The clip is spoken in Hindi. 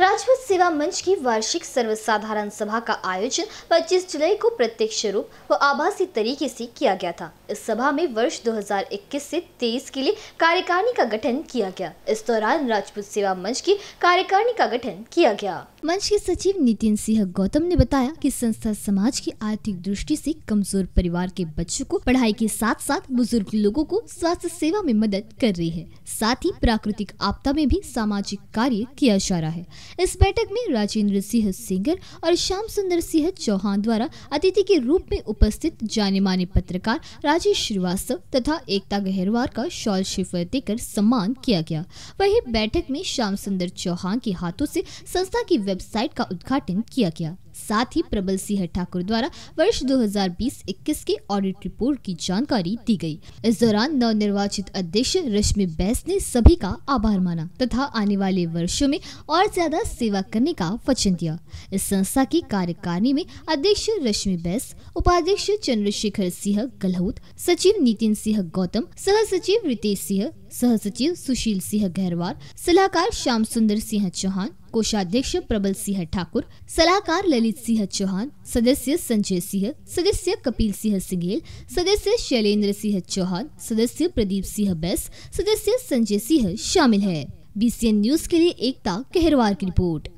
राजपूत सेवा मंच की वार्षिक सर्वसाधारण सभा का आयोजन 25 जुलाई को प्रत्यक्ष रूप व आभासी तरीके से किया गया था इस सभा में वर्ष 2021 से 23 के लिए कार्यकारिणी का गठन किया गया इस दौरान राजपूत सेवा मंच की कार्यकारिणी का गठन किया गया मंच के सचिव नितिन सिंह गौतम ने बताया कि संस्था समाज की आर्थिक दृष्टि से कमजोर परिवार के बच्चों को पढ़ाई के साथ साथ बुजुर्ग लोगों को स्वास्थ्य सेवा में मदद कर रही है साथ ही प्राकृतिक आपदा में भी सामाजिक कार्य किया जा रहा है इस बैठक में राजेंद्र सिंह सिंगर और श्याम सुंदर सिंह चौहान द्वारा अतिथि के रूप में उपस्थित जाने माने पत्रकार राजेश श्रीवास्तव तथा एकता गहरवार का शॉल शिफर देकर सम्मान किया गया वही बैठक में श्याम सुंदर चौहान के हाथों से संस्था की वेबसाइट का उद्घाटन किया गया साथ ही प्रबल सिंह ठाकुर द्वारा वर्ष 2020-21 के ऑडिट रिपोर्ट की जानकारी दी गई इस दौरान नव निर्वाचित अध्यक्ष रश्मि बैस ने सभी का आभार माना तथा आने वाले वर्षों में और ज्यादा सेवा करने का वचन दिया इस संस्था की कार्यकारिणी में अध्यक्ष रश्मि बैस उपाध्यक्ष चंद्रशेखर सिंह गहलोत सचिव नितिन सिंह गौतम सह सचिव रितेश सिंह सह सचिव सुशील सिंह गहरवार सलाहकार श्याम सुंदर सिंह चौहान कोषाध्यक्ष प्रबल सिंह ठाकुर सलाहकार ललित सिंह चौहान सदस्य संजय सिंह सदस्य कपिल सिंह सिंगेल सदस्य शैलेंद्र सिंह चौहान सदस्य प्रदीप सिंह बैस सदस्य संजय सिंह शामिल है बीसीएन न्यूज के लिए एकता कहरवार की रिपोर्ट